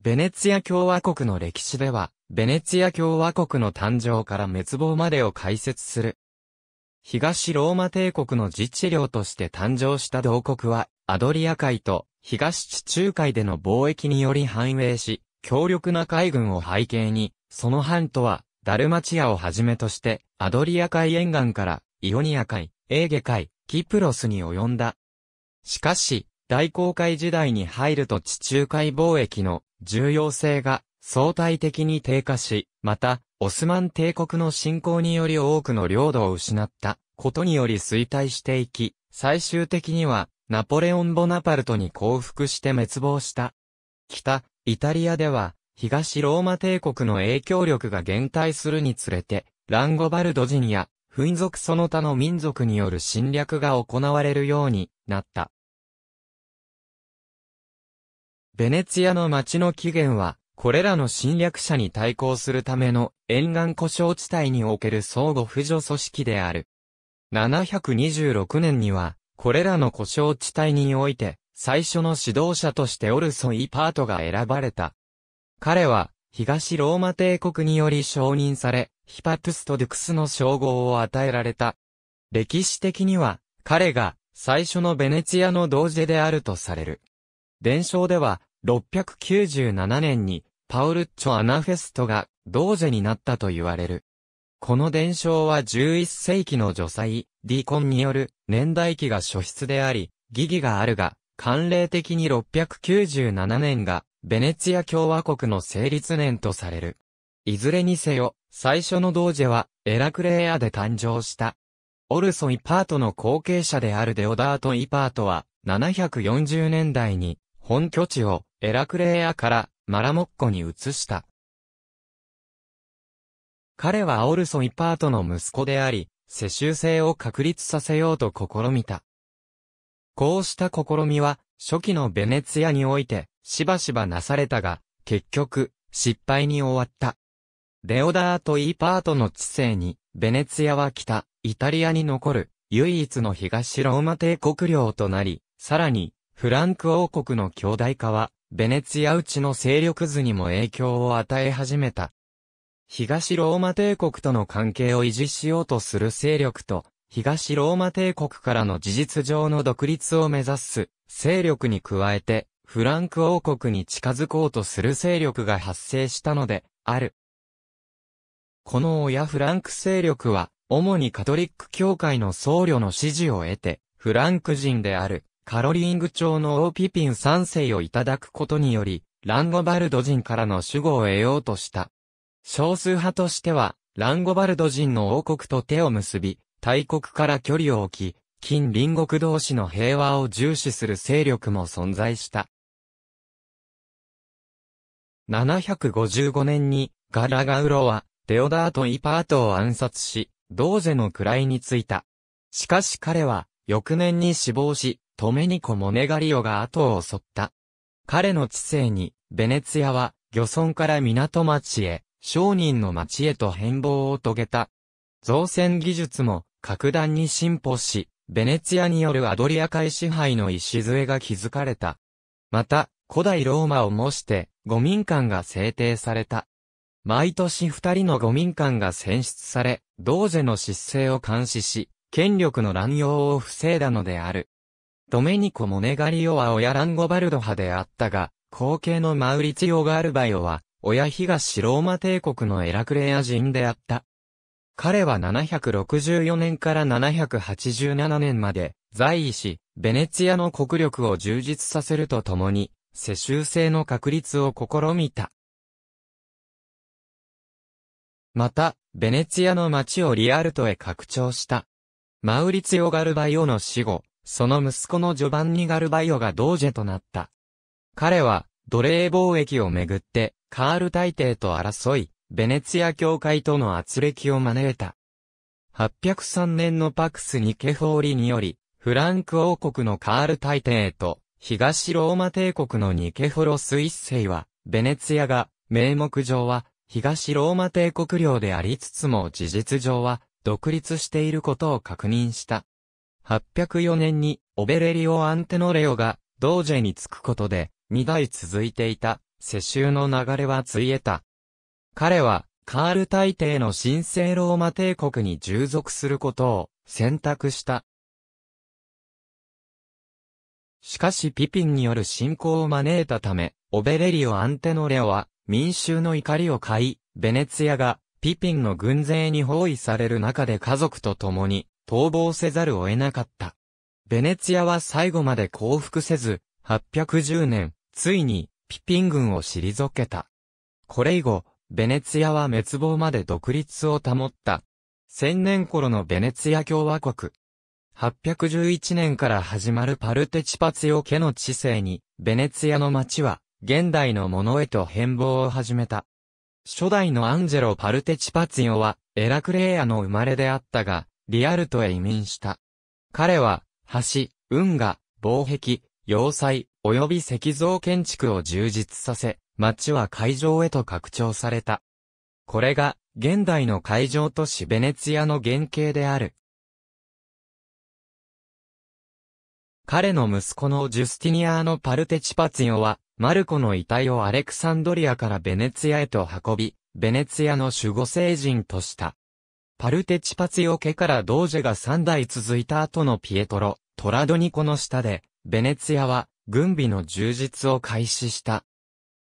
ベネツィア共和国の歴史では、ベネツィア共和国の誕生から滅亡までを解説する。東ローマ帝国の自治領として誕生した同国は、アドリア海と東地中海での貿易により繁栄し、強力な海軍を背景に、その半島は、ダルマチアをはじめとして、アドリア海沿岸から、イオニア海、エーゲ海、キプロスに及んだ。しかし、大航海時代に入ると地中海貿易の重要性が相対的に低下し、また、オスマン帝国の侵攻により多くの領土を失ったことにより衰退していき、最終的にはナポレオン・ボナパルトに降伏して滅亡した。北、イタリアでは、東ローマ帝国の影響力が減退するにつれて、ランゴバルド人や、ン族その他の民族による侵略が行われるようになった。ベネツィアの町の起源は、これらの侵略者に対抗するための沿岸故障地帯における相互扶助組織である。726年には、これらの故障地帯において、最初の指導者としてオルソ・イ・パートが選ばれた。彼は、東ローマ帝国により承認され、ヒパトゥスト・デュクスの称号を与えられた。歴史的には、彼が、最初のベネツィアの同時であるとされる。伝承では、697年にパオルッチョ・アナフェストが同時になったと言われる。この伝承は11世紀の女祭、コンによる年代記が初出であり、疑義があるが、慣例的に697年がベネツィア共和国の成立年とされる。いずれにせよ、最初のドージェはエラクレーアで誕生した。オルソ・イパートの後継者であるデオダート・イパートは、740年代に本拠地をエラクレーアからマラモッコに移した。彼はオルソ・イパートの息子であり、世襲制を確立させようと試みた。こうした試みは、初期のベネツィアにおいて、しばしばなされたが、結局、失敗に終わった。デオダート・イパートの知性に、ベネツィアは北、イタリアに残る、唯一の東ローマ帝国領となり、さらに、フランク王国の強大化は、ベネツィアうちの勢力図にも影響を与え始めた。東ローマ帝国との関係を維持しようとする勢力と、東ローマ帝国からの事実上の独立を目指す勢力に加えて、フランク王国に近づこうとする勢力が発生したので、ある。この親フランク勢力は、主にカトリック教会の僧侶の支持を得て、フランク人であるカロリーング朝の王ピピン三世をいただくことにより、ランゴバルド人からの守護を得ようとした。少数派としては、ランゴバルド人の王国と手を結び、大国から距離を置き、近隣国同士の平和を重視する勢力も存在した。755年に、ガラガウロは、デオダート・イパートを暗殺し、ドーゼの位についた。しかし彼は、翌年に死亡し、トメニコ・モネガリオが後を襲った。彼の知性に、ベネツィアは、漁村から港町へ、商人の町へと変貌を遂げた。造船技術も、格段に進歩し、ベネツィアによるアドリア海支配の礎が築かれた。また、古代ローマを模して、五民間が制定された。毎年二人の五民間が選出され、同時の失勢を監視し、権力の乱用を防いだのである。ドメニコ・モネガリオは親ランゴバルド派であったが、後継のマウリチオ・ガルバイオは、親東ローマ帝国のエラクレア人であった。彼は764年から787年まで在位し、ベネツィアの国力を充実させるとともに、世襲制の確立を試みた。また、ベネツィアの町をリアルトへ拡張した。マウリツィオ・ガルバイオの死後、その息子のジョバンニ・ガルバイオがドージェとなった。彼は、奴隷貿易をめぐって、カール大帝と争い、ベネツィア教会との圧力を招いた。803年のパクス・ニケフォーリにより、フランク王国のカール大帝と、東ローマ帝国のニケフォロス一世は、ベネツィアが、名目上は、東ローマ帝国領でありつつも事実上は、独立していることを確認した。804年に、オベレリオ・アンテノレオが、ドージェに着くことで、2代続いていた、世襲の流れはついえた。彼は、カール大帝の神聖ローマ帝国に従属することを選択した。しかしピピンによる侵攻を招いたため、オベレリオ・アンテノレオは民衆の怒りを買い、ベネツィアがピピンの軍勢に包囲される中で家族と共に逃亡せざるを得なかった。ベネツィアは最後まで降伏せず、810年、ついに、ピピン軍を退けた。これ以後、ベネツィアは滅亡まで独立を保った。千年頃のベネツィア共和国。811年から始まるパルテチパツヨ家の治世に、ベネツィアの街は、現代のものへと変貌を始めた。初代のアンジェロ・パルテチパツヨは、エラクレイアの生まれであったが、リアルトへ移民した。彼は、橋、運河、防壁、要塞、及び石像建築を充実させ、町は海上へと拡張された。これが、現代の海上都市ベネツィアの原型である。彼の息子のジュスティニアーノ・パルテチパツィオは、マルコの遺体をアレクサンドリアからベネツィアへと運び、ベネツィアの守護聖人とした。パルテチパツヨ家からドージェが3代続いた後のピエトロ、トラドニコの下で、ベネツィアは、軍備の充実を開始した。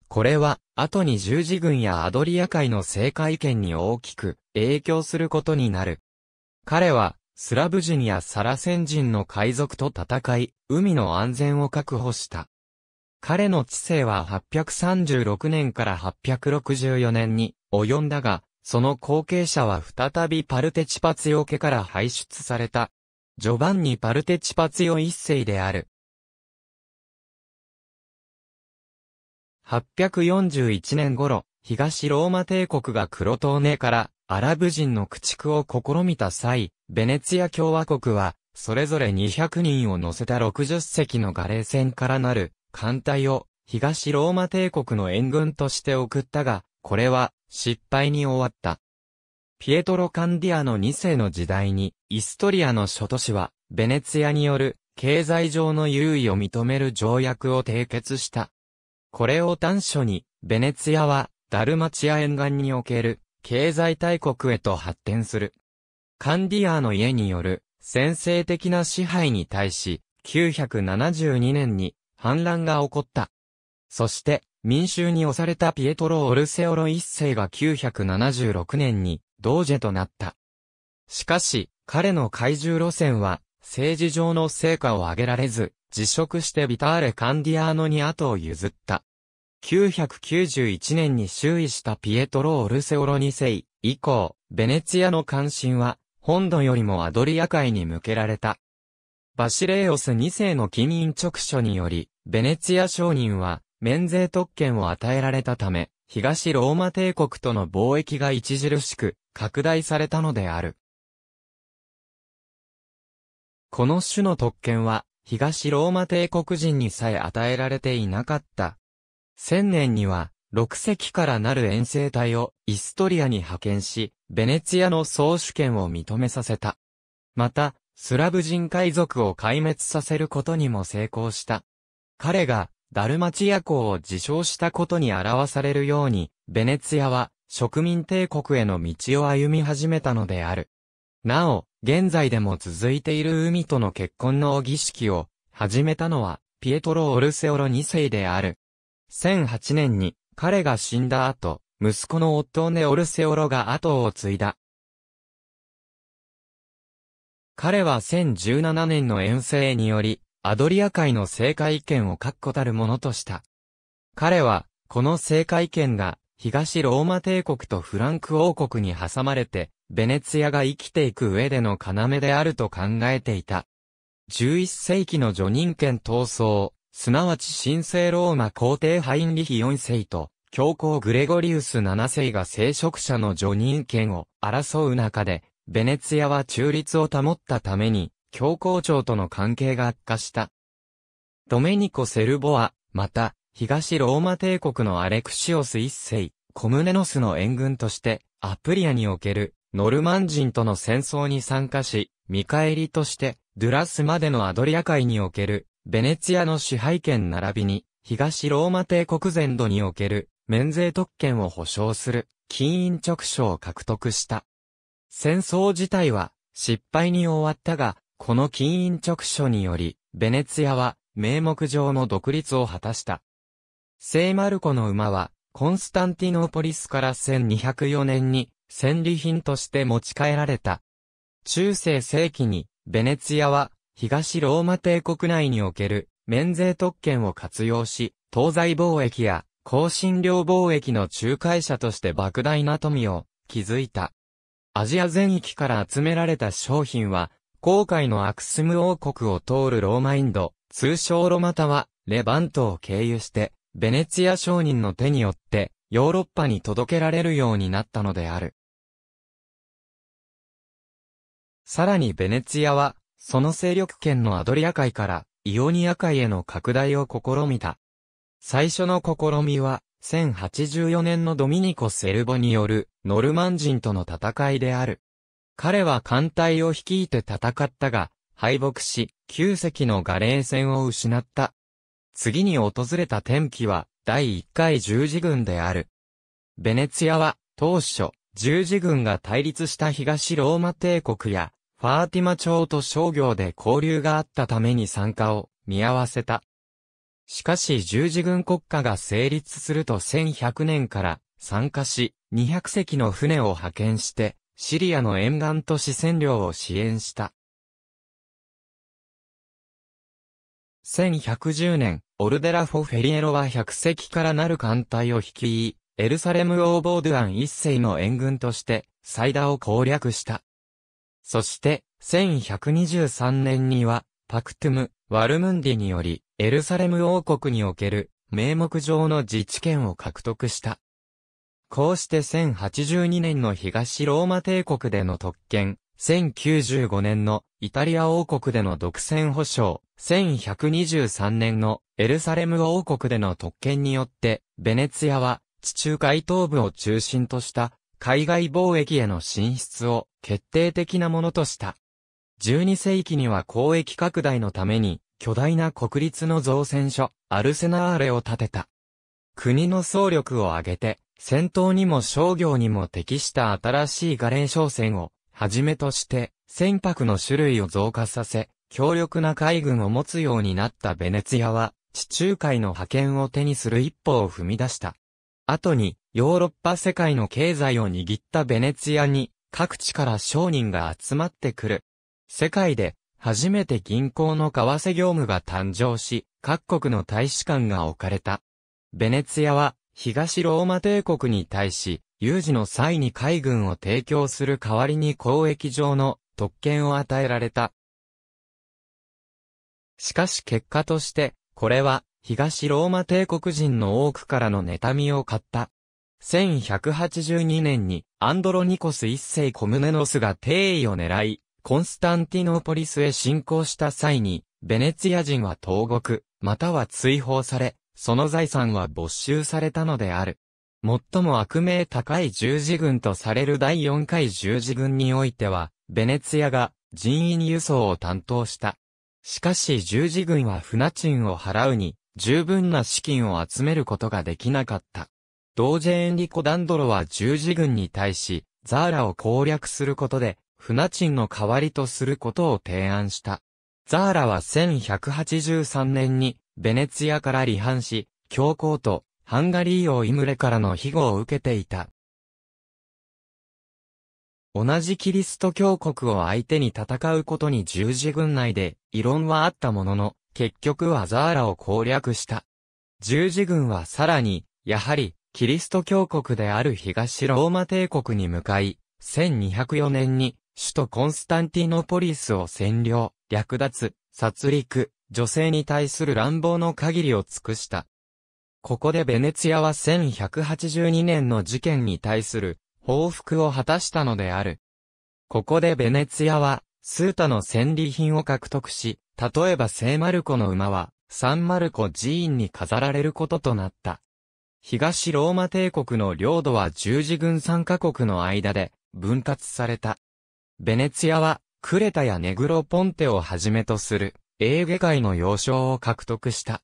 これは、後に十字軍やアドリア海の政界圏に大きく影響することになる。彼は、スラブ人やサラセン人の海賊と戦い、海の安全を確保した。彼の知性は836年から864年に及んだが、その後継者は再びパルテチパツヨ家から排出された。ジョバンニ・パルテチパツヨ一世である。841年頃、東ローマ帝国がクロトーネからアラブ人の駆逐を試みた際、ベネツィア共和国は、それぞれ200人を乗せた60隻のガレー船からなる艦隊を東ローマ帝国の援軍として送ったが、これは失敗に終わった。ピエトロ・カンディアの2世の時代に、イストリアの諸都市は、ベネツィアによる、経済上の優位を認める条約を締結した。これを端緒に、ベネツィアは、ダルマチア沿岸における、経済大国へと発展する。カンディアの家による、先制的な支配に対し、972年に、反乱が起こった。そして、民衆に押されたピエトロ・オルセオロ一世が976年に、ドージェとなった。しかし、彼の怪獣路線は、政治上の成果を上げられず、辞職してビターレ・カンディアーノに後を譲った。991年に周囲したピエトロ・オルセオロ二世以降、ベネツィアの関心は、本土よりもアドリア海に向けられた。バシレオス二世の近因直書により、ベネツィア商人は、免税特権を与えられたため、東ローマ帝国との貿易が著しく拡大されたのである。この種の特権は、東ローマ帝国人にさえ与えられていなかった。千年には、六隻からなる遠征隊をイストリアに派遣し、ベネツィアの総主権を認めさせた。また、スラブ人海賊を壊滅させることにも成功した。彼がダルマチア公を自称したことに表されるように、ベネツィアは植民帝国への道を歩み始めたのである。なお、現在でも続いている海との結婚の儀式を始めたのは、ピエトロ・オルセオロ2世である。1008年に彼が死んだ後、息子の夫ネ・オルセオロが後を継いだ。彼は1017年の遠征により、アドリア海の政界権を確固たるものとした。彼は、この政界権が、東ローマ帝国とフランク王国に挟まれて、ベネツィアが生きていく上での要であると考えていた。11世紀の叙任権闘争、すなわち神聖ローマ皇帝ハインリヒ4世と、教皇グレゴリウス7世が聖職者の叙任権を争う中で、ベネツィアは中立を保ったために、教皇庁との関係が悪化した。ドメニコ・セルボア、また、東ローマ帝国のアレクシオス一世、コムネノスの援軍として、アプリアにおけるノルマン人との戦争に参加し、見返りとして、ドゥラスまでのアドリア海における、ベネツィアの支配権並びに、東ローマ帝国全土における、免税特権を保障する、金印直書を獲得した。戦争自体は、失敗に終わったが、この金印直書により、ベネツィアは、名目上の独立を果たした。聖マルコの馬は、コンスタンティノーポリスから1204年に、戦利品として持ち帰られた。中世世紀に、ベネツィアは、東ローマ帝国内における、免税特権を活用し、東西貿易や、香辛料貿易の仲介者として莫大な富を、築いた。アジア全域から集められた商品は、航海のアクスム王国を通るローマインド、通称ロマタは、レバントを経由して、ベネツィア商人の手によって、ヨーロッパに届けられるようになったのである。さらにベネツィアは、その勢力圏のアドリア海から、イオニア海への拡大を試みた。最初の試みは、1084年のドミニコ・セルボによる、ノルマン人との戦いである。彼は艦隊を率いて戦ったが、敗北し、旧隻のガレー船を失った。次に訪れた転機は、第1回十字軍である。ベネツィアは、当初、十字軍が対立した東ローマ帝国や、ファーティマ朝と商業で交流があったために参加を見合わせた。しかし十字軍国家が成立すると1100年から参加し、200隻の船を派遣して、シリアの沿岸都市占領を支援した。1110年、オルデラフォ・フェリエロは100隻からなる艦隊を率い、エルサレム王ボードゥアン一世の援軍として、サイダを攻略した。そして、1123年には、パクトゥム、ワルムンディにより、エルサレム王国における、名目上の自治権を獲得した。こうして1082年の東ローマ帝国での特権、1095年のイタリア王国での独占保障、1123年のエルサレム王国での特権によって、ベネツィアは地中海東部を中心とした海外貿易への進出を決定的なものとした。12世紀には交易拡大のために巨大な国立の造船所、アルセナーレを建てた。国の総力を挙げて、戦闘にも商業にも適した新しいガレン商船を、はじめとして、船舶の種類を増加させ、強力な海軍を持つようになったベネツィアは、地中海の覇権を手にする一歩を踏み出した。後に、ヨーロッパ世界の経済を握ったベネツィアに、各地から商人が集まってくる。世界で、初めて銀行の為替業務が誕生し、各国の大使館が置かれた。ベネツィアは、東ローマ帝国に対し、有事の際に海軍を提供する代わりに交易上の特権を与えられた。しかし結果として、これは東ローマ帝国人の多くからの妬みを買った。1182年にアンドロニコス一世コムネノスが帝位を狙い、コンスタンティノーポリスへ侵攻した際に、ベネツィア人は投獄、または追放され、その財産は没収されたのである。最も悪名高い十字軍とされる第四回十字軍においては、ベネツィアが人員輸送を担当した。しかし十字軍は船賃を払うに、十分な資金を集めることができなかった。同時エンリコ・ダンドロは十字軍に対し、ザーラを攻略することで、船賃の代わりとすることを提案した。ザーラは1183年にベネツィアから離反し、教皇とハンガリー王イムレからの庇護を受けていた。同じキリスト教国を相手に戦うことに十字軍内で異論はあったものの、結局はザーラを攻略した。十字軍はさらに、やはり、キリスト教国である東ローマ帝国に向かい、1204年に、首都コンスタンティノポリスを占領、略奪、殺戮、女性に対する乱暴の限りを尽くした。ここでベネツィアは1182年の事件に対する報復を果たしたのである。ここでベネツィアは、スータの戦利品を獲得し、例えば聖マルコの馬は、サンマルコ寺院に飾られることとなった。東ローマ帝国の領土は十字軍三カ国の間で分割された。ベネツィアは、クレタやネグロポンテをはじめとするエーゲ海の要衝を獲得した。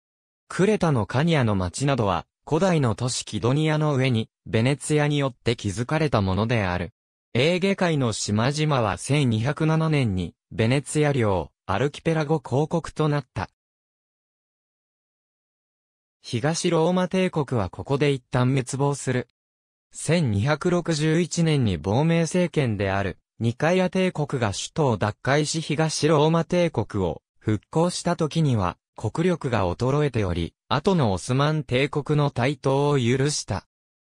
クレタのカニアの町などは、古代の都市キドニアの上に、ベネツィアによって築かれたものである。エーゲ海の島々は1207年に、ベネツィア領、アルキペラゴ公国となった。東ローマ帝国はここで一旦滅亡する。1261年に亡命政権である、ニカイア帝国が首都を奪回し東ローマ帝国を復興した時には、国力が衰えており、後のオスマン帝国の台頭を許した。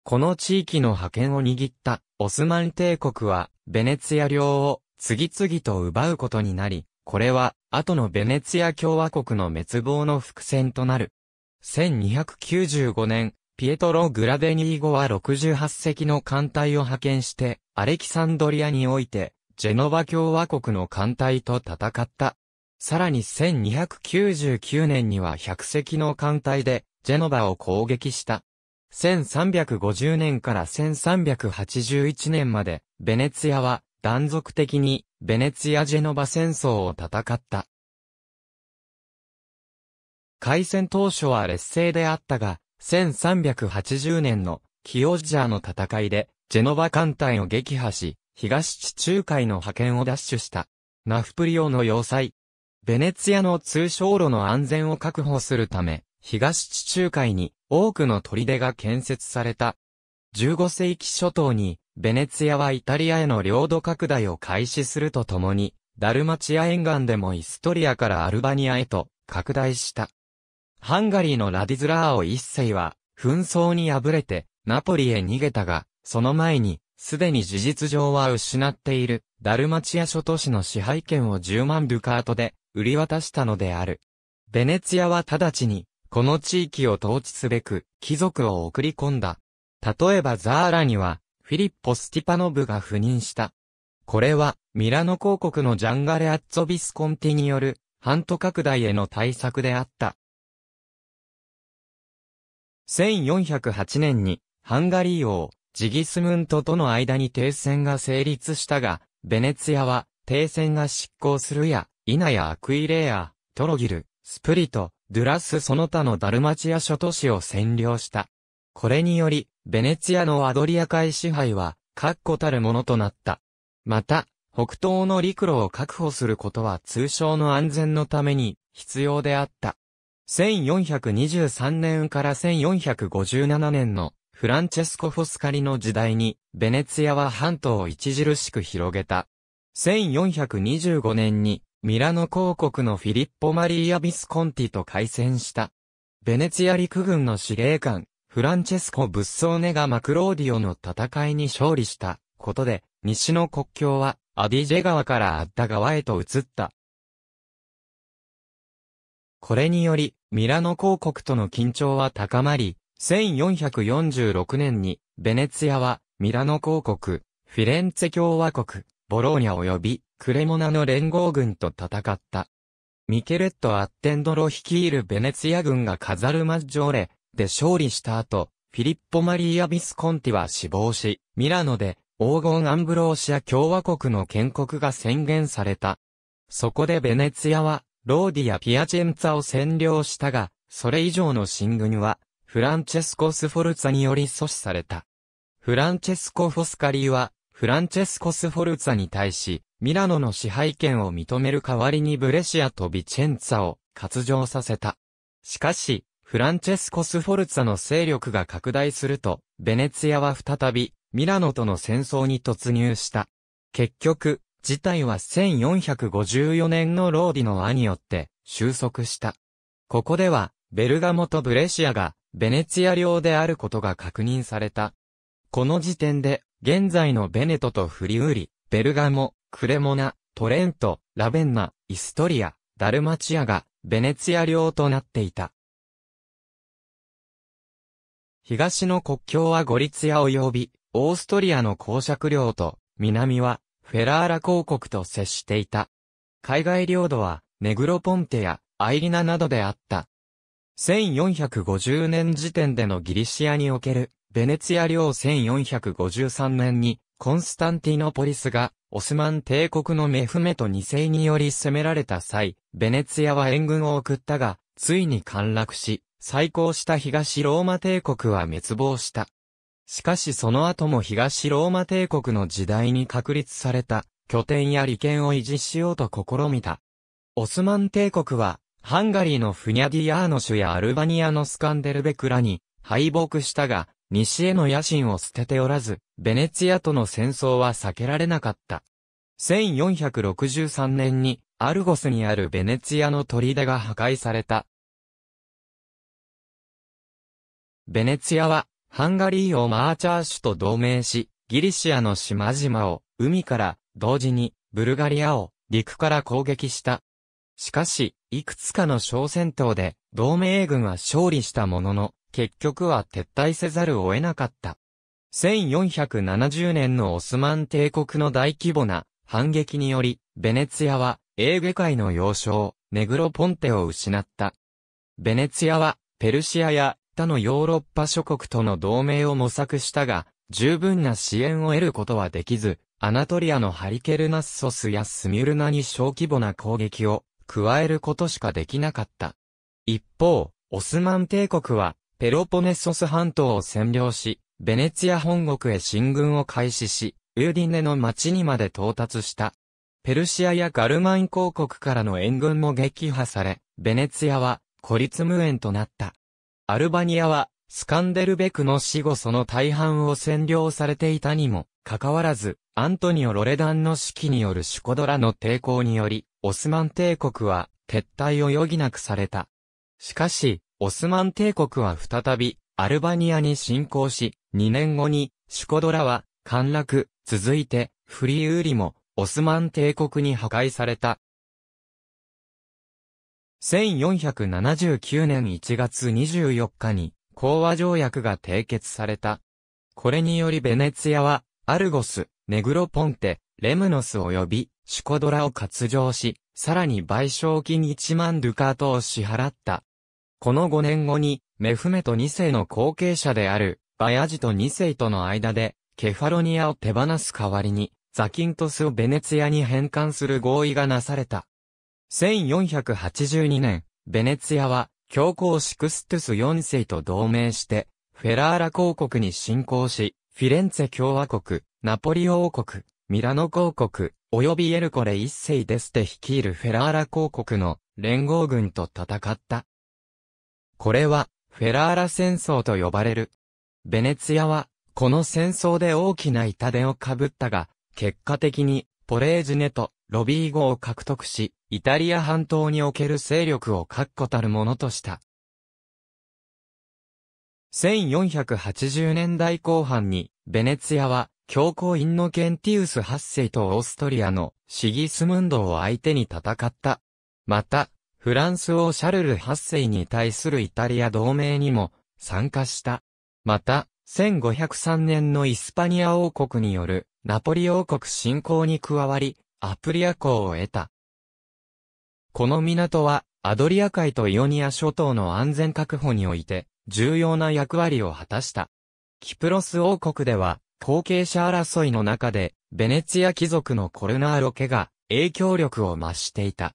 この地域の覇権を握ったオスマン帝国は、ベネツィア領を次々と奪うことになり、これは、後のベネツィア共和国の滅亡の伏線となる。1295年、ピエトロ・グラデニーゴは68隻の艦隊を派遣して、アレキサンドリアにおいて、ジェノバ共和国の艦隊と戦った。さらに1299年には100隻の艦隊で、ジェノバを攻撃した。1350年から1381年まで、ベネツィアは断続的にベネツィア・ジェノバ戦争を戦った。開戦当初は劣勢であったが、1380年のキオジャーの戦いで、ジェノバ艦隊を撃破し、東地中海の覇権を奪取した。ナフプリオの要塞、ベネツィアの通商路の安全を確保するため、東地中海に多くの砦が建設された。15世紀初頭に、ベネツィアはイタリアへの領土拡大を開始するとともに、ダルマチア沿岸でもイストリアからアルバニアへと拡大した。ハンガリーのラディズラーオ一世は、紛争に敗れて、ナポリへ逃げたが、その前に、すでに事実上は失っている、ダルマチア諸都市の支配権を10万ドゥカートで、売り渡したのである。ベネツィアは直ちに、この地域を統治すべく、貴族を送り込んだ。例えばザーラには、フィリッポ・スティパノブが赴任した。これは、ミラノ公国のジャンガレ・アッツォ・ビスコンティによる、半ト拡大への対策であった。1408年に、ハンガリー王、ジギスムントとの間に停戦が成立したが、ベネツィアは、停戦が執行するや、イナやアクイレア、トロギル、スプリト、ドゥラスその他のダルマチア諸都市を占領した。これにより、ベネツィアのアドリア海支配は、確固たるものとなった。また、北東の陸路を確保することは通称の安全のために必要であった。1423年から1457年のフランチェスコ・フォスカリの時代に、ベネツィアは半島を著しく広げた。1425年にミラノ公国のフィリッポ・マリーア・ビスコンティと開戦した。ベネツィア陸軍の司令官、フランチェスコ・ブッソーネがマクローディオの戦いに勝利したことで、西の国境はアディジェ川からアッダ川へと移った。これにより、ミラノ公国との緊張は高まり、1446年に、ベネツィアは、ミラノ公国、フィレンツェ共和国、ボローニャ及び、クレモナの連合軍と戦った。ミケレット・アッテンドロ率いるベネツィア軍がカザルマッジョーレで勝利した後、フィリッポ・マリーア・ビスコンティは死亡し、ミラノで黄金アンブローシア共和国の建国が宣言された。そこでベネツィアは、ローディやピアチェンツァを占領したが、それ以上の進軍は、フランチェスコ・スフォルツァにより阻止された。フランチェスコ・フォスカリは、フランチェスコス・フォルツァに対し、ミラノの支配権を認める代わりにブレシアとビチェンツァを割譲させた。しかし、フランチェスコス・フォルツァの勢力が拡大すると、ベネツィアは再び、ミラノとの戦争に突入した。結局、事態は1454年のローディの輪によって収束した。ここでは、ベルガモとブレシアが、ベネツィア領であることが確認された。この時点で、現在のベネトとフリウリ、ベルガモ、クレモナ、トレント、ラベンナ、イストリア、ダルマチアが、ベネツィア領となっていた。東の国境はゴリツィア及び、オーストリアの公爵領と、南は、フェラーラ公国と接していた。海外領土は、ネグロポンテや、アイリナなどであった。1450年時点でのギリシアにおけるベネツィア領1453年に、コンスタンティノポリスが、オスマン帝国のメフメト二世により攻められた際、ベネツィアは援軍を送ったが、ついに陥落し、再興した東ローマ帝国は滅亡した。しかしその後も東ローマ帝国の時代に確立された拠点や利権を維持しようと試みた。オスマン帝国は、ハンガリーのフニャディアーノ州やアルバニアのスカンデルベクラに敗北したが、西への野心を捨てておらず、ベネツィアとの戦争は避けられなかった。1463年に、アルゴスにあるベネツィアの砦が破壊された。ベネツィアは、ハンガリーをマーチャーシュと同盟し、ギリシアの島々を、海から、同時に、ブルガリアを、陸から攻撃した。しかし、いくつかの小戦闘で、同盟軍は勝利したものの、結局は撤退せざるを得なかった。1470年のオスマン帝国の大規模な反撃により、ベネツィアはエーゲ海の要衝、ネグロポンテを失った。ベネツィアはペルシアや他のヨーロッパ諸国との同盟を模索したが、十分な支援を得ることはできず、アナトリアのハリケルナッソスやスミュルナに小規模な攻撃を加えることしかできなかった。一方、オスマン帝国はペロポネソス半島を占領し、ベネツィア本国へ進軍を開始し、ウーディネの町にまで到達した。ペルシアやガルマン公国からの援軍も撃破され、ベネツィアは孤立無援となった。アルバニアは、スカンデルベクの死後その大半を占領されていたにも、かかわらず、アントニオ・ロレダンの指揮によるシュコドラの抵抗により、オスマン帝国は撤退を余儀なくされた。しかし、オスマン帝国は再び、アルバニアに侵攻し、2年後に、シュコドラは、陥落、続いて、フリーウーリも、オスマン帝国に破壊された。1479年1月24日に、講和条約が締結された。これによりベネツィアは、アルゴス、ネグロポンテ、レムノス及び、シュコドラを割譲し、さらに賠償金1万ドゥカートを支払った。この5年後に、メフメト2世の後継者である、バヤジト2世との間で、ケファロニアを手放す代わりに、ザキントスをベネツィアに返還する合意がなされた。1482年、ベネツィアは、教皇シクストゥス4世と同盟して、フェラーラ公国に侵攻し、フィレンツェ共和国、ナポリ王国、ミラノ公国、及びエルコレ一世です。て率いるフェラーラ公国の連合軍と戦った。これは、フェラーラ戦争と呼ばれる。ベネツィアは、この戦争で大きな痛手をかぶったが、結果的に、ポレージネとロビー号を獲得し、イタリア半島における勢力を確固たるものとした。1480年代後半に、ベネツィアは、教皇インノケンティウス8世とオーストリアのシギスムンドを相手に戦った。また、フランス王シャルル8世に対するイタリア同盟にも参加した。また、1503年のイスパニア王国によるナポリ王国侵攻に加わり、アプリア港を得た。この港は、アドリア海とイオニア諸島の安全確保において、重要な役割を果たした。キプロス王国では、後継者争いの中で、ベネツィア貴族のコルナーロ家が影響力を増していた。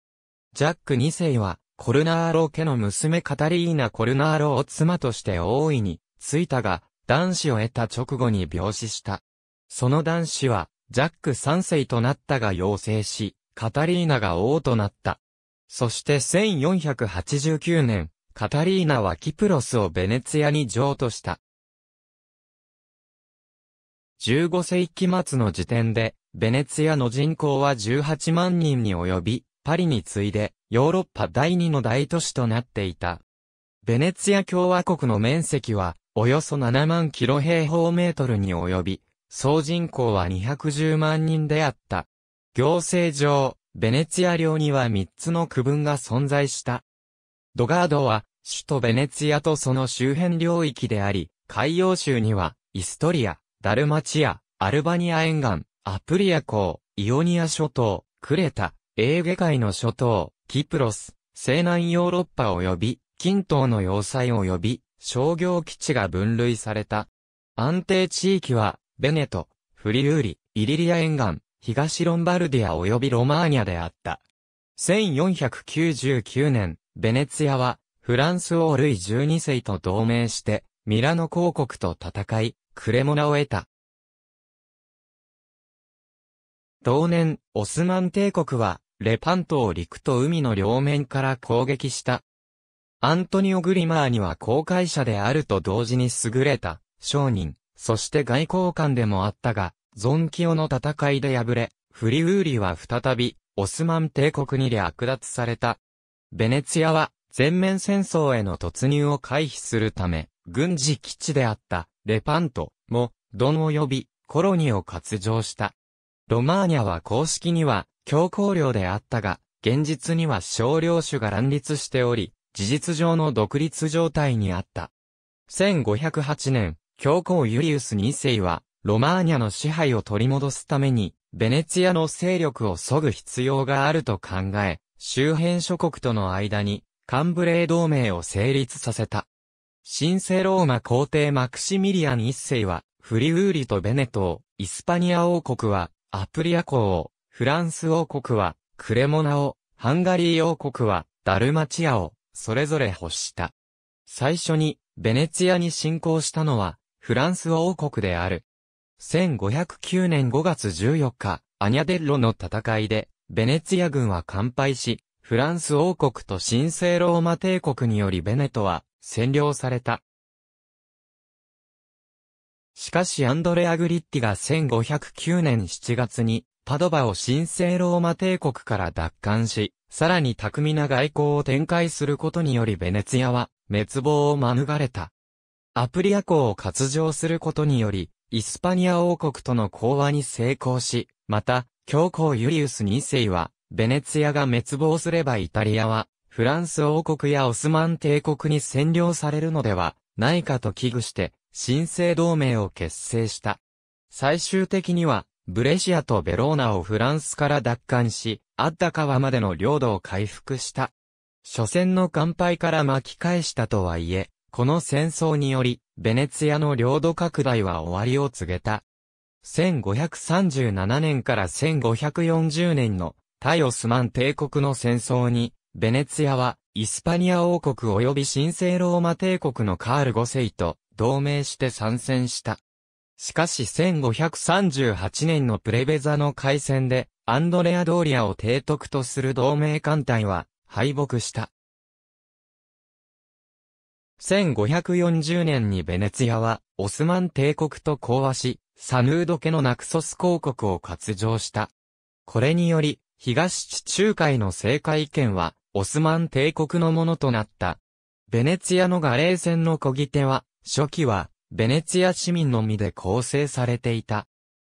ジャック2世は、コルナーロ家の娘カタリーナ・コルナーロを妻として大いに、ついたが、男子を得た直後に病死した。その男子は、ジャック3世となったが陽性し、カタリーナが王となった。そして1489年、カタリーナはキプロスをベネツィアに譲渡した。15世紀末の時点で、ベネツィアの人口は18万人に及び、パリに次いで、ヨーロッパ第二の大都市となっていた。ベネツィア共和国の面積は、およそ7万キロ平方メートルに及び、総人口は210万人であった。行政上、ベネツィア領には3つの区分が存在した。ドガードは、首都ベネツィアとその周辺領域であり、海洋州には、イストリア、ダルマチア、アルバニア沿岸、アプリア港、イオニア諸島、クレタ、エーゲ海の諸島、キプロス、西南ヨーロッパ及び、近東の要塞及び、商業基地が分類された。安定地域は、ベネト、フリルーリ、イリリア沿岸、東ロンバルディア及びロマーニャであった。1499年、ベネツィアは、フランス王類12世と同盟して、ミラノ公国と戦い、クレモナを得た。同年、オスマン帝国は、レパントを陸と海の両面から攻撃した。アントニオ・グリマーには公開者であると同時に優れた商人、そして外交官でもあったが、ゾンキオの戦いで敗れ、フリウーリは再び、オスマン帝国に略奪された。ベネツィアは、全面戦争への突入を回避するため、軍事基地であった、レパント、も、ドンを呼び、コロニーを割譲した。ロマーニャは公式には、強行領であったが、現実には少領主が乱立しており、事実上の独立状態にあった。1508年、教皇ユリウス2世は、ロマーニャの支配を取り戻すために、ベネツィアの勢力を削ぐ必要があると考え、周辺諸国との間に、カンブレー同盟を成立させた。神聖ローマ皇帝マクシミリアン1世は、フリウーリとベネトを、イスパニア王国は、アプリア公を、フランス王国は、クレモナを、ハンガリー王国は、ダルマチアを、それぞれ欲した。最初に、ベネツィアに侵攻したのは、フランス王国である。1509年5月14日、アニャデッロの戦いで、ベネツィア軍は完敗し、フランス王国と神聖ローマ帝国によりベネトは占領された。しかしアンドレア・グリッティが1509年7月にパドバを神聖ローマ帝国から奪還し、さらに巧みな外交を展開することによりベネツィアは滅亡を免れた。アプリア港を割譲することにより、イスパニア王国との講和に成功し、また、教皇ユリウス2世は、ベネツィアが滅亡すればイタリアは、フランス王国やオスマン帝国に占領されるのでは、ないかと危惧して、神聖同盟を結成した。最終的には、ブレシアとベローナをフランスから奪還し、アッダ川までの領土を回復した。初戦の乾杯から巻き返したとはいえ、この戦争により、ベネツィアの領土拡大は終わりを告げた。1537年から1540年の対オスマン帝国の戦争に、ベネツィアはイスパニア王国及び神聖ローマ帝国のカール5世と同盟して参戦した。しかし1538年のプレベザの海戦で、アンドレア・ドーリアを提督とする同盟艦隊は、敗北した。1540年にベネツィアは、オスマン帝国と講和し、サヌード家のナクソス公国を割譲した。これにより、東地中海の政界権は、オスマン帝国のものとなった。ベネツィアのガレー戦の小ぎ手は、初期は、ベネツィア市民のみで構成されていた。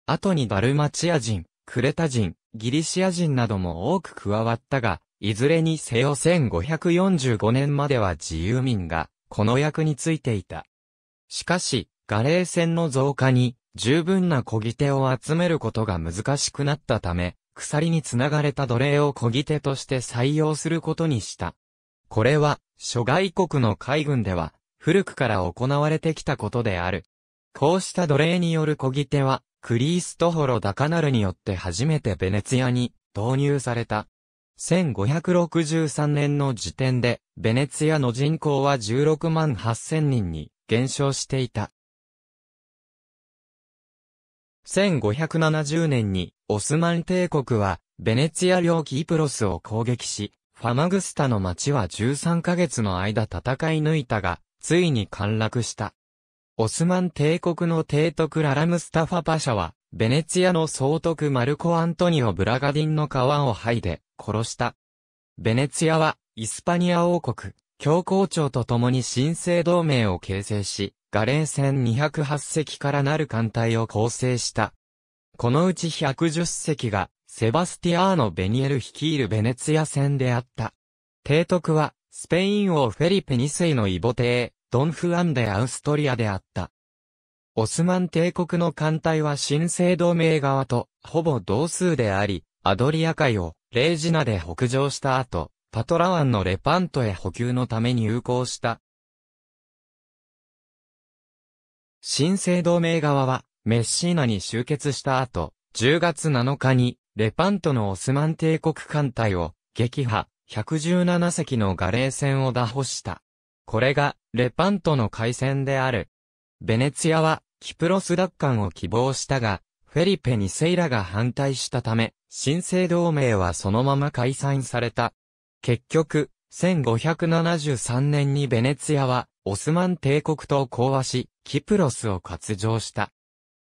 後にダルマチア人、クレタ人、ギリシア人なども多く加わったが、いずれにせよ1545年までは自由民が、この役についていた。しかし、ガレー戦の増加に、十分な漕ぎ手を集めることが難しくなったため、鎖につながれた奴隷を漕ぎ手として採用することにした。これは、諸外国の海軍では、古くから行われてきたことである。こうした奴隷による小切手は、クリーストホロ・ダカナルによって初めてベネツィアに導入された。1563年の時点で、ベネツィアの人口は16万8000人に減少していた。1570年に、オスマン帝国は、ベネツィア領キープロスを攻撃し、ファマグスタの町は13ヶ月の間戦い抜いたが、ついに陥落した。オスマン帝国の提督ララムスタファパシャは、ベネツィアの総督マルコ・アントニオ・ブラガディンの皮を剥いで殺した。ベネツィアは、イスパニア王国、教皇庁と共に新生同盟を形成し、ガレー船208隻からなる艦隊を構成した。このうち110隻が、セバスティアーノ・ベニエル率いるベネツィア船であった。提督は、スペイン王フェリペ2世の異母帝、ドンフアンデ・アウストリアであった。オスマン帝国の艦隊は新生同盟側とほぼ同数であり、アドリア海をレイジナで北上した後、パトラ湾のレパントへ補給のために有効した。新生同盟側はメッシーナに集結した後、10月7日にレパントのオスマン帝国艦隊を撃破、117隻のガレー船を打破した。これが、レパントの海戦である。ベネツィアは、キプロス奪還を希望したが、フェリペ2世らが反対したため、新生同盟はそのまま解散された。結局、1573年にベネツィアは、オスマン帝国と講和し、キプロスを割譲した。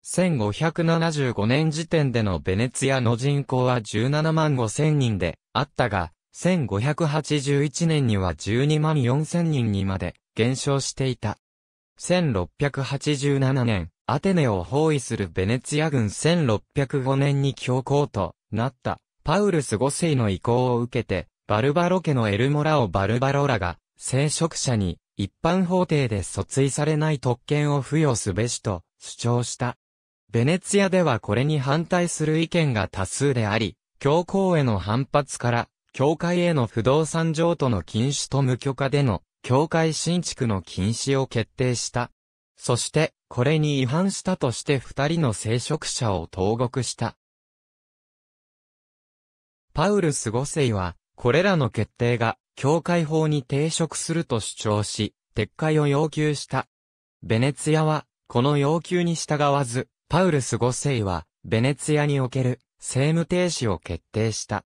1575年時点でのベネツィアの人口は17万5千人であったが、1581年には12万4000人にまで減少していた。1687年、アテネを包囲するベネツィア軍1605年に強行となった、パウルス5世の意向を受けて、バルバロ家のエルモラをバルバロラが、聖職者に一般法廷で訴追されない特権を付与すべしと主張した。ベネツィアではこれに反対する意見が多数であり、教皇への反発から教会への不動産譲渡の禁止と無許可での、教会新築の禁止を決定した。そして、これに違反したとして二人の聖職者を投獄した。パウルス五世は、これらの決定が、教会法に抵触すると主張し、撤回を要求した。ベネツィアは、この要求に従わず、パウルス五世は、ベネツィアにおける、政務停止を決定した。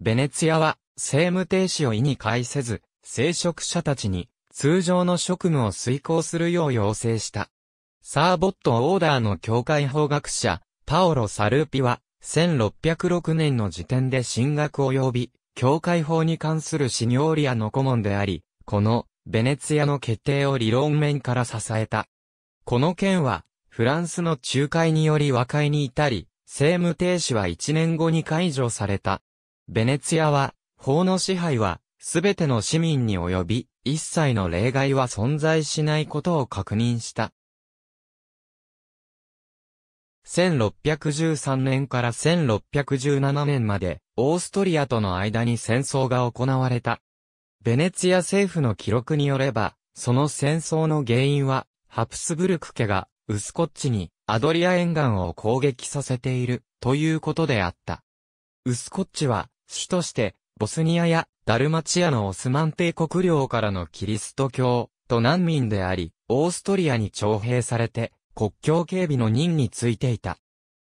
ベネツィアは政務停止を意に介せず、聖職者たちに通常の職務を遂行するよう要請した。サーボットオーダーの教会法学者、パオロ・サルーピは、1606年の時点で進学及び、教会法に関するシニョーリアの顧問であり、この、ベネツィアの決定を理論面から支えた。この件は、フランスの仲介により和解に至り、政務停止は1年後に解除された。ベネツィアは、法の支配は、すべての市民に及び、一切の例外は存在しないことを確認した。1613年から1617年まで、オーストリアとの間に戦争が行われた。ベネツィア政府の記録によれば、その戦争の原因は、ハプスブルク家が、ウスコッチに、アドリア沿岸を攻撃させている、ということであった。ウスコッチは、主として、ボスニアやダルマチアのオスマン帝国領からのキリスト教と難民であり、オーストリアに徴兵されて、国境警備の任についていた。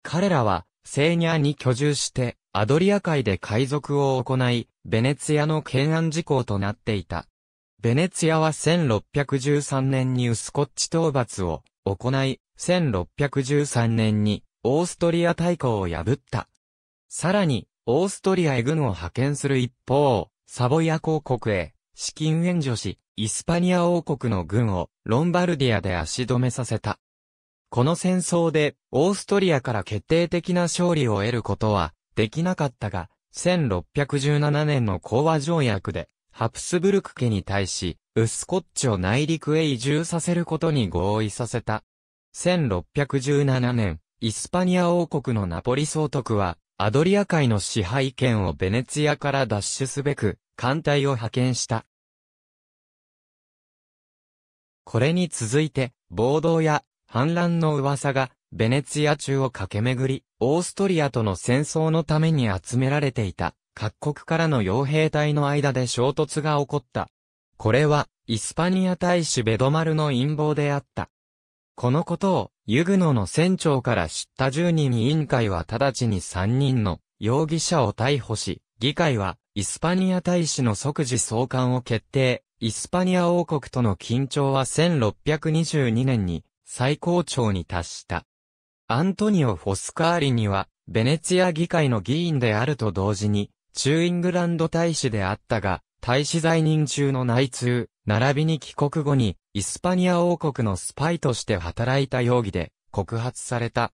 彼らは、セーニャに居住して、アドリア海で海賊を行い、ベネツィアの懸案事項となっていた。ベネツィアは1613年にウスコッチ討伐を行い、1613年にオーストリア大公を破った。さらに、オーストリアへ軍を派遣する一方、サボイア公国へ資金援助し、イスパニア王国の軍をロンバルディアで足止めさせた。この戦争でオーストリアから決定的な勝利を得ることはできなかったが、1617年の講和条約でハプスブルク家に対し、ウスコッチを内陸へ移住させることに合意させた。1617年、イスパニア王国のナポリ総督は、アドリア海の支配権をベネツィアから奪取すべく、艦隊を派遣した。これに続いて、暴動や反乱の噂が、ベネツィア中を駆け巡り、オーストリアとの戦争のために集められていた、各国からの傭兵隊の間で衝突が起こった。これは、イスパニア大使ベドマルの陰謀であった。このことを、ユグノの船長から知った10人委員会は直ちに3人の容疑者を逮捕し、議会は、イスパニア大使の即時送還を決定、イスパニア王国との緊張は1622年に最高潮に達した。アントニオ・フォスカーリには、ベネツィア議会の議員であると同時に、中イングランド大使であったが、大使在任中の内通、並びに帰国後に、イスパニア王国のスパイとして働いた容疑で、告発された。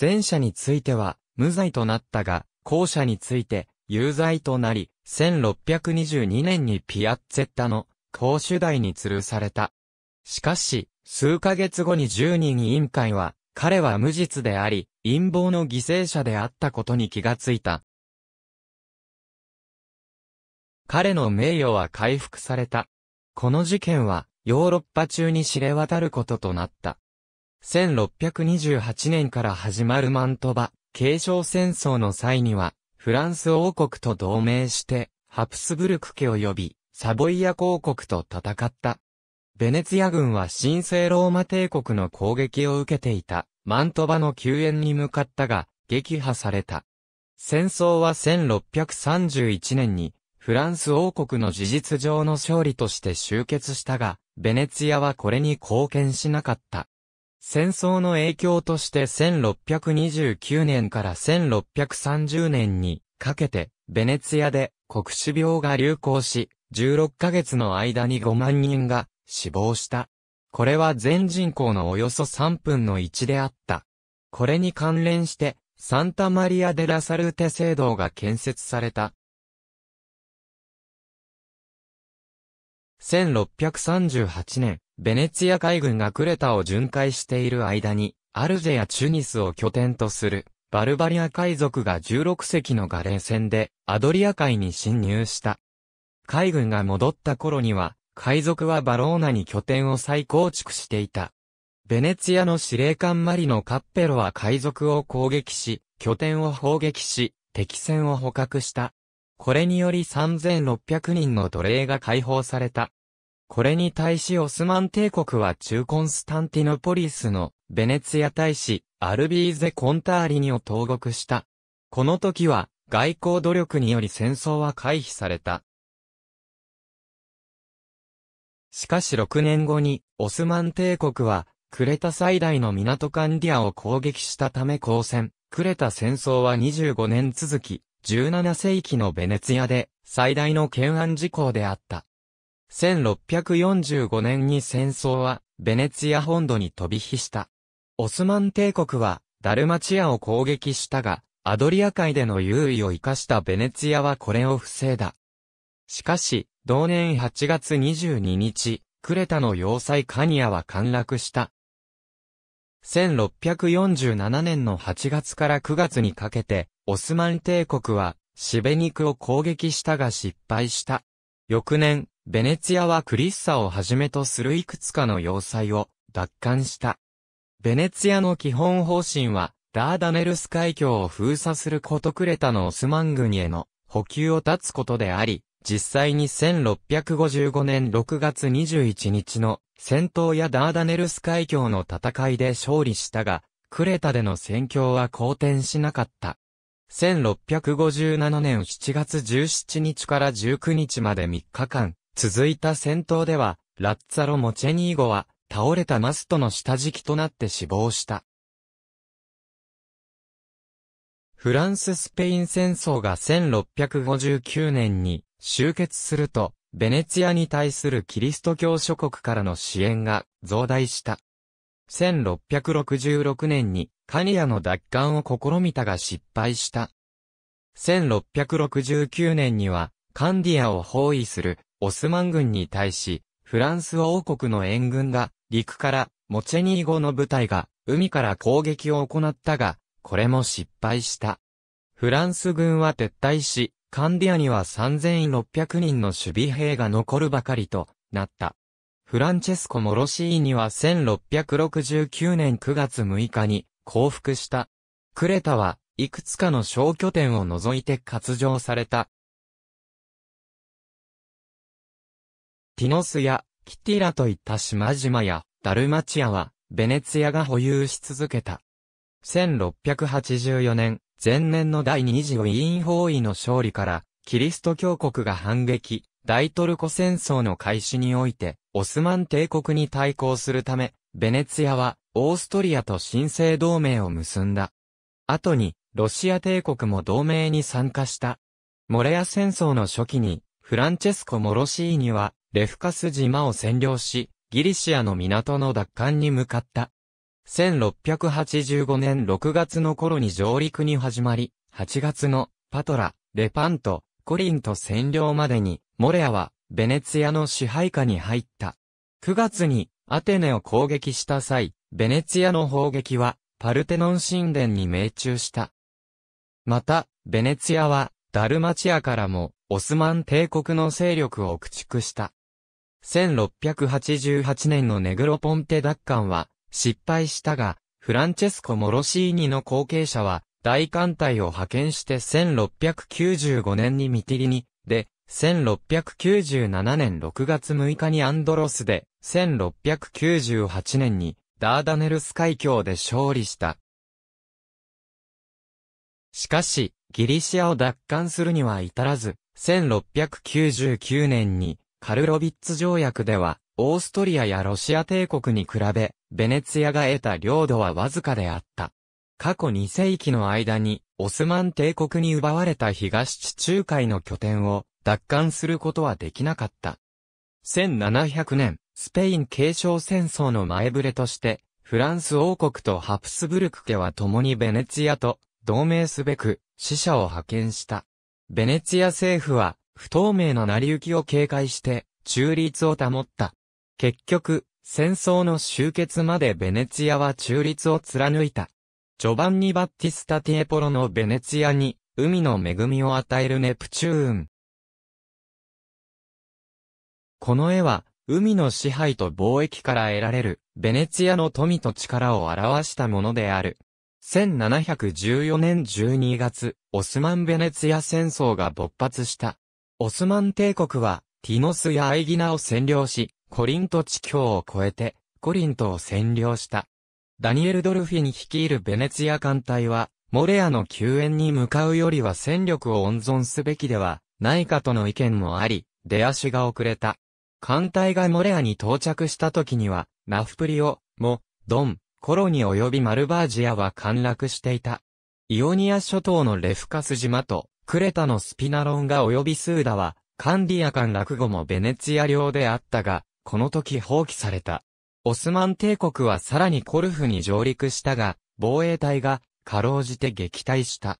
前者については、無罪となったが、後者について、有罪となり、1622年にピアッツェッタの、公主台に吊るされた。しかし、数ヶ月後に10人委員会は、彼は無実であり、陰謀の犠牲者であったことに気がついた。彼の名誉は回復された。この事件は、ヨーロッパ中に知れ渡ることとなった。1628年から始まるマントバ、継承戦争の際には、フランス王国と同盟して、ハプスブルク家及び、サボイア公国と戦った。ベネツィア軍は神聖ローマ帝国の攻撃を受けていた、マントバの救援に向かったが、撃破された。戦争は1631年にフランス王国の事実上の勝利として終結したが、ベネツィアはこれに貢献しなかった。戦争の影響として1629年から1630年にかけて、ベネツィアで国死病が流行し、16ヶ月の間に5万人が死亡した。これは全人口のおよそ3分の1であった。これに関連して、サンタマリア・デラ・サルテ聖堂が建設された。1638年、ベネツィア海軍がクレタを巡回している間に、アルジェやチュニスを拠点とする、バルバリア海賊が16隻のガレー船で、アドリア海に侵入した。海軍が戻った頃には、海賊はバローナに拠点を再構築していた。ベネツィアの司令官マリのカッペロは海賊を攻撃し、拠点を砲撃し、敵船を捕獲した。これにより3600人の奴隷が解放された。これに対しオスマン帝国は中コンスタンティノポリスのベネツィア大使アルビーゼ・コンターリニを投獄した。この時は外交努力により戦争は回避された。しかし6年後にオスマン帝国はクレタ最大の港カンディアを攻撃したため交戦。クレタ戦争は25年続き、17世紀のベネツィアで最大の懸案事項であった。1645年に戦争はベネツィア本土に飛び火した。オスマン帝国はダルマチアを攻撃したが、アドリア海での優位を生かしたベネツィアはこれを防いだ。しかし、同年8月22日、クレタの要塞カニアは陥落した。1647年の8月から9月にかけて、オスマン帝国は、シベニクを攻撃したが失敗した。翌年、ベネツィアはクリッサをはじめとするいくつかの要塞を奪還した。ベネツィアの基本方針は、ダーダネルス海峡を封鎖することクレタのオスマン軍への補給を断つことであり、実際に1655年6月21日の戦闘やダーダネルス海峡の戦いで勝利したが、クレタでの戦況は好転しなかった。1657年7月17日から19日まで3日間、続いた戦闘では、ラッツァロ・モチェニーゴは、倒れたマストの下敷きとなって死亡した。フランス・スペイン戦争が1659年に終結すると、ベネツィアに対するキリスト教諸国からの支援が増大した。1666年にカニアの奪還を試みたが失敗した。1669年にはカンディアを包囲するオスマン軍に対し、フランス王国の援軍が陸からモチェニー語の部隊が海から攻撃を行ったが、これも失敗した。フランス軍は撤退し、カンディアには3600人の守備兵が残るばかりとなった。フランチェスコ・モロシーニは1669年9月6日に降伏した。クレタはいくつかの小拠点を除いて割上された。ティノスやキティラといった島々やダルマチアはベネツィアが保有し続けた。1684年、前年の第二次ウィーン包囲の勝利から、キリスト教国が反撃、大トルコ戦争の開始において、オスマン帝国に対抗するため、ベネツィアは、オーストリアと神聖同盟を結んだ。後に、ロシア帝国も同盟に参加した。モレア戦争の初期に、フランチェスコ・モロシーニは、レフカス島を占領し、ギリシアの港の奪還に向かった。1685年6月の頃に上陸に始まり、8月のパトラ、レパント、コリンと占領までに、モレアはベネツィアの支配下に入った。9月にアテネを攻撃した際、ベネツィアの砲撃はパルテノン神殿に命中した。また、ベネツィアはダルマチアからもオスマン帝国の勢力を駆逐した。1688年のネグロポンテ奪還は失敗したが、フランチェスコ・モロシーニの後継者は、大艦隊を派遣して1695年にミティリニ、で、1697年6月6日にアンドロスで、1698年にダーダネルス海峡で勝利した。しかし、ギリシアを奪還するには至らず、1699年にカルロビッツ条約では、オーストリアやロシア帝国に比べ、ベネツィアが得た領土はわずかであった。過去2世紀の間に、オスマン帝国に奪われた東地中海の拠点を奪還することはできなかった。1700年、スペイン継承戦争の前触れとして、フランス王国とハプスブルク家は共にベネツィアと同盟すべく死者を派遣した。ベネツィア政府は不透明な成り行きを警戒して中立を保った。結局、戦争の終結までベネツィアは中立を貫いた。ジョバンニ・バッティスタ・ティエポロのベネツィアに、海の恵みを与えるネプチューン。この絵は、海の支配と貿易から得られる、ベネツィアの富と力を表したものである。1714年12月、オスマン・ベネツィア戦争が勃発した。オスマン帝国は、ティノスやアイギナを占領し、コリント地境を越えて、コリントを占領した。ダニエル・ドルフィン率いるベネツィア艦隊は、モレアの救援に向かうよりは戦力を温存すべきではないかとの意見もあり、出足が遅れた。艦隊がモレアに到着した時には、ナフプリオ、モ、ドン、コロニ及びマルバージアは陥落していた。イオニア諸島のレフカス島と、クレタのスピナロンが及びスーダは、カンディア艦落後もベネツィア領であったが、この時放棄された。オスマン帝国はさらにコルフに上陸したが、防衛隊が、かろうじて撃退した。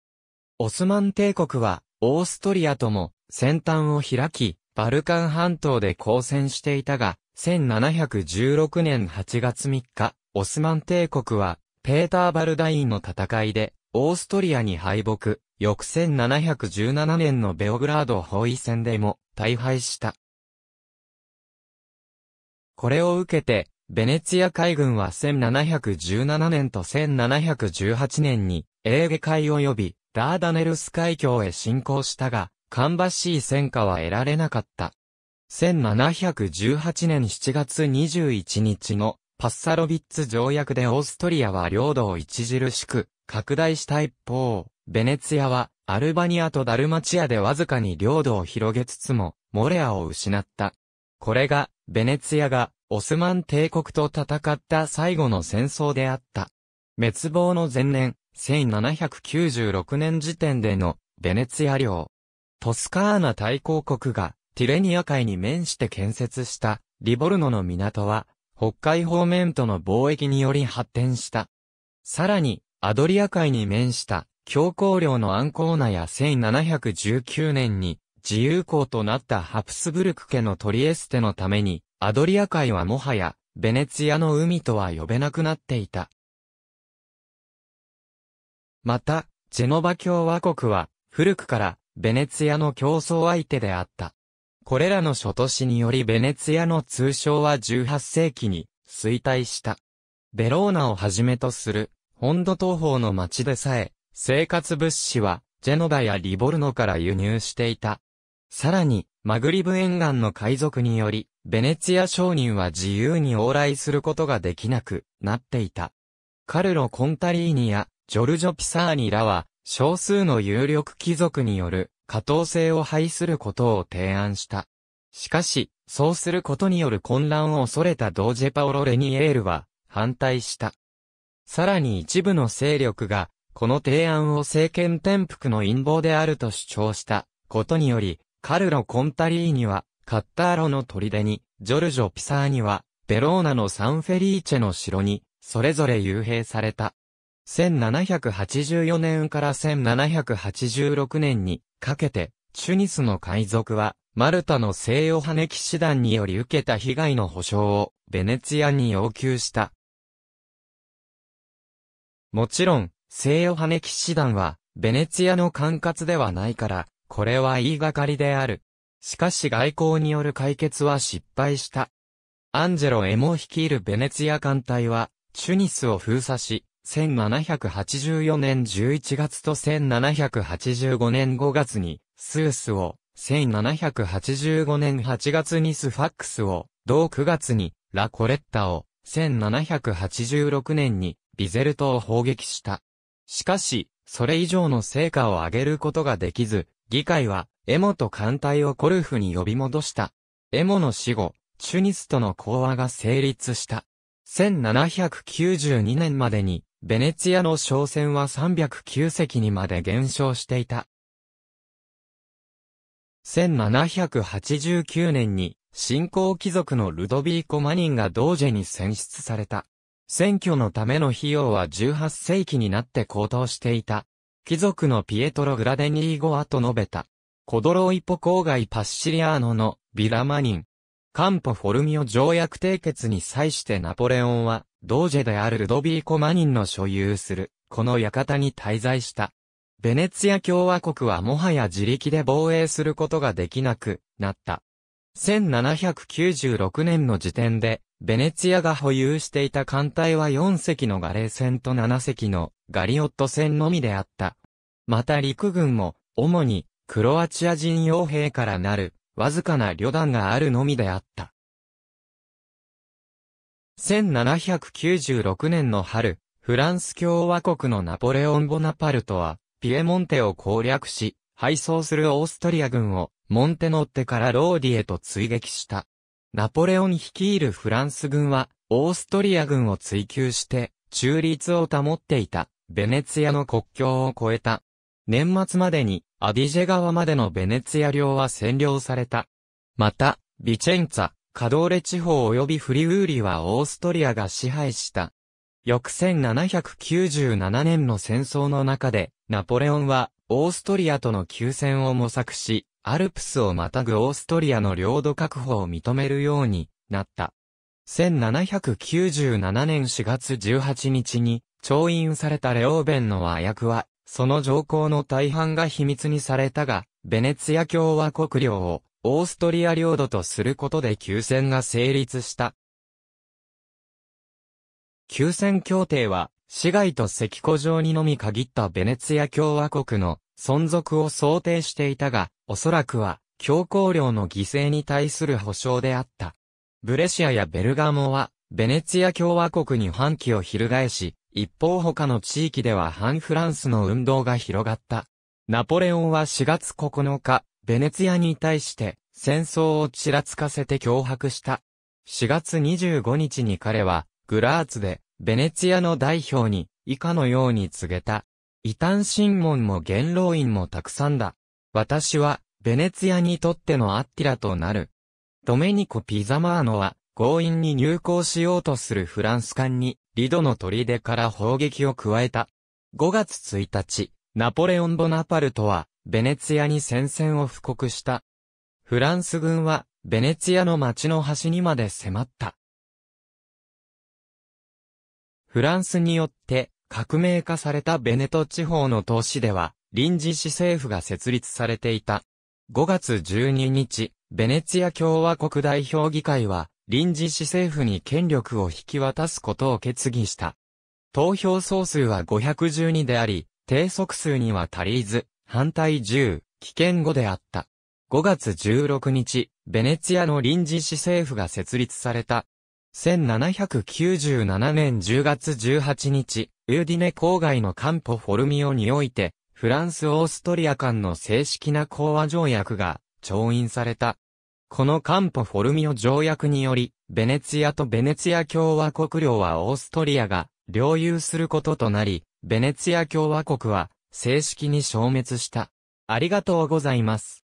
オスマン帝国は、オーストリアとも、先端を開き、バルカン半島で交戦していたが、1716年8月3日、オスマン帝国は、ペーター・バルダインの戦いで、オーストリアに敗北、翌1717年のベオグラード包囲戦でも、大敗した。これを受けて、ベネツィア海軍は1717年と1718年に、エーゲ海及び、ダーダネルス海峡へ侵攻したが、芳しい戦果は得られなかった。1718年7月21日のパッサロビッツ条約でオーストリアは領土を著しく拡大した一方、ベネツィアはアルバニアとダルマチアでわずかに領土を広げつつも、モレアを失った。これがベネツィアがオスマン帝国と戦った最後の戦争であった。滅亡の前年、1796年時点でのベネツィア領。トスカーナ大公国がティレニア海に面して建設したリボルノの港は北海方面との貿易により発展した。さらにアドリア海に面した強行領のアンコーナや1719年に自由校となったハプスブルク家のトリエステのために、アドリア海はもはや、ベネツィアの海とは呼べなくなっていた。また、ジェノバ共和国は、古くから、ベネツィアの競争相手であった。これらの諸都市によりベネツィアの通称は18世紀に衰退した。ベローナをはじめとする、本土東方の町でさえ、生活物資は、ジェノバやリボルノから輸入していた。さらに、マグリブ沿岸の海賊により、ベネツィア商人は自由に往来することができなくなっていた。カルロ・コンタリーニやジョルジョ・ピサーニらは、少数の有力貴族による下等性を排することを提案した。しかし、そうすることによる混乱を恐れたドージェパオロ・レニエールは反対した。さらに一部の勢力が、この提案を政権転覆の陰謀であると主張したことにより、カルロ・コンタリーニは、カッターロの砦に、ジョルジョ・ピサーニは、ベローナのサンフェリーチェの城に、それぞれ幽閉された。1784年から1786年にかけて、チュニスの海賊は、マルタの西洋派ネ騎士団により受けた被害の保障を、ベネツィアに要求した。もちろん、西洋派ネ騎士団は、ベネツィアの管轄ではないから、これは言いがかりである。しかし外交による解決は失敗した。アンジェロ・エモ率いるベネツィア艦隊は、チュニスを封鎖し、1784年11月と1785年5月に、スースを、1785年8月にスファックスを、同9月に、ラコレッタを、1786年に、ビゼルトを砲撃した。しかし、それ以上の成果を上げることができず、議会は、エモと艦隊をコルフに呼び戻した。エモの死後、チュニスとの講和が成立した。1792年までに、ベネツィアの商船は309隻にまで減少していた。1789年に、新興貴族のルドビーコ・マニンがドージェに選出された。選挙のための費用は18世紀になって高騰していた。貴族のピエトロ・グラデニーゴアと述べた。コドロイポ郊外パッシリアーノのビラマニン。カンポ・フォルミオ条約締結に際してナポレオンは、ドージェであるルドビーコ・マニンの所有する、この館に滞在した。ベネツィア共和国はもはや自力で防衛することができなくなった。1796年の時点で、ベネツィアが保有していた艦隊は4隻のガレー船と7隻のガリオット船のみであった。また陸軍も、主にクロアチア人傭兵からなる、わずかな旅団があるのみであった。1796年の春、フランス共和国のナポレオン・ボナパルトは、ピエモンテを攻略し、敗走するオーストリア軍を、モンテノッテからローディへと追撃した。ナポレオン率いるフランス軍は、オーストリア軍を追求して、中立を保っていた、ベネツィアの国境を越えた。年末までに、アディジェ川までのベネツィア領は占領された。また、ビチェンツァ、カドーレ地方及びフリウーリはオーストリアが支配した。翌1797年の戦争の中で、ナポレオンは、オーストリアとの休戦を模索し、アルプスをまたぐオーストリアの領土確保を認めるようになった。1797年4月18日に、調印されたレオーベンの和訳は、その条項の大半が秘密にされたが、ベネツィア共和国領をオーストリア領土とすることで休戦が成立した。休戦協定は、市街と石湖上にのみ限ったベネツィア共和国の存続を想定していたが、おそらくは、強行領の犠牲に対する保障であった。ブレシアやベルガモは、ベネツィア共和国に反旗を翻し、一方他の地域では反フランスの運動が広がった。ナポレオンは4月9日、ベネツィアに対して戦争をちらつかせて脅迫した。4月25日に彼はグラーツでベネツィアの代表に以下のように告げた。異端審問も元老院もたくさんだ。私は、ベネツィアにとってのアッティラとなる。ドメニコ・ピザマーノは、強引に入港しようとするフランス艦に、リドの砦から砲撃を加えた。5月1日、ナポレオン・ボナパルトは、ベネツィアに戦線を布告した。フランス軍は、ベネツィアの街の端にまで迫った。フランスによって、革命化されたベネト地方の都市では、臨時市政府が設立されていた。5月12日、ベネツィア共和国代表議会は、臨時市政府に権力を引き渡すことを決議した。投票総数は512であり、低速数には足りず、反対10、危険後であった。5月16日、ベネツィアの臨時市政府が設立された。1797年10月18日、ウーディネ郊外のカンポフォルミオにおいて、フランス・オーストリア間の正式な講和条約が、調印された。このカンポフォルミオ条約により、ベネツィアとベネツィア共和国領はオーストリアが領有することとなり、ベネツィア共和国は正式に消滅した。ありがとうございます。